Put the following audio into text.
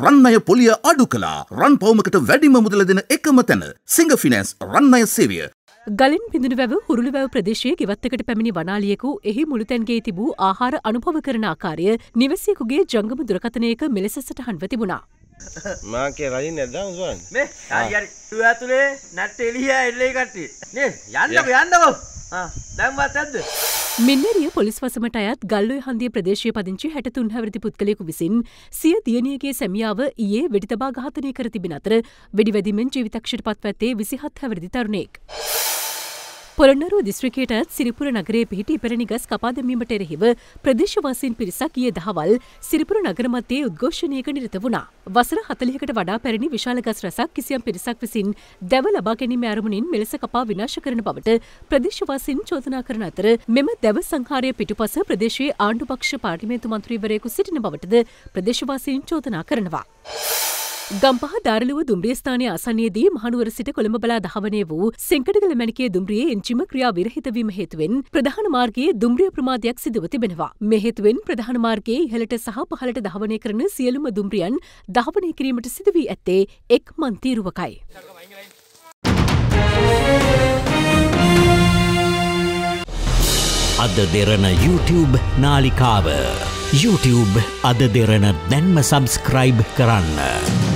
රන්නය පොලිය අඩු කලා රන් පවමකට වැඩිම මුදල දෙන එකම තැන සිංහ ෆිනන්ස් රන්නය සේවිය ගලින් පිඳුන වැව හුරුළුවැව ප්‍රදේශයේ ගෙවත්තකට පැමිණි වනාලියෙකු එහි මුළුතැන්ගේ තිබූ ආහාර අනුභව කරන ආකාරය නිවසයෙකුගේ ජංගම දුරකථනයක මෙලෙස සටහන්ව තිබුණා. මාකේ රජින් නැද්දා උසුවන් මේ හරි හරි ඌ ඇතුලේ නැට්ටේ එළිය එල්ලේ කට්ටිය නේ යන්නකෝ යන්නකෝ ආ දැන් වත් ඇද්ද මෙන්නරිය පොලිස් වසමට අයත් ගල්ලුව හන්දිය ප්‍රදේශය පදිංචි හැට තුන් හැවරති පුද්ගලෙකු විසින් සිය දියණියගේ සැමියාව ඊයේ වෙඩිතබා ඝාතනය කර තිබෙන අතර වෙඩිවැදිමෙන් ජීවිතක්ෂයට පත්ව ඇත්තේ විසිහත් හැවරදි තරුණෙක්. පොළොන්නරුව දිස්ත්‍රිකයටත් සිරිපුර නගරයේ පිහිටි ඉපැරණි ගස් කපා දැමීමට එරෙහිව ප්‍රදේශවාසීන් පිරිසක් ඊයේ දහවල් සිරිපුර නගර මැදේ උද්ඝෝෂණයක නිරත වුණා. වසර 40කට වඩා පැරණි විශාල ගස් රැසක් කිසියම් පිරිසක් විසින් දැව ලබා ගැනීම අරමුණින් මෙලෙස කපා විනාශ කරන බවට ප්‍රදේශවාසීන් චෝදනා කරන අතර මෙම දැව සංහාරය පිටුපස ප්‍රදේශයේ ආණ්ඩු පක්ෂ පාර්ලිමේන්තු මන්ත්‍රීවරයෙකු සිටින බවටද ප්‍රදේශවාසීන් චෝදනා කරනවා. ගම්පහ දාරලුව දුම්රිය ස්ථානය අසන්නේදී මහනුවර සිට කොළඹ බලා දහවනය වූ සෙංකඩගල මැනිකේ දුම්රියේ එංචිම ක්‍රියා විරහිතවීම හේතුවෙන් ප්‍රධාන මාර්ගයේ දුම්රිය ප්‍රමාදයක් සිදුව තිබෙනවා. මෙහෙතුවෙන් ප්‍රධාන මාර්ගයේ ඉහළට සහ පහළට දහවනය කරන සියලුම දුම්රියන් දහවනය කිරීමට සිදුවී ඇත්තේ එක් මන්තීරුවකයි. අද දෙරන YouTube නාලිකාව. YouTube අද දෙරන දැන්ම සබස්ක්‍රයිබ් කරන්න.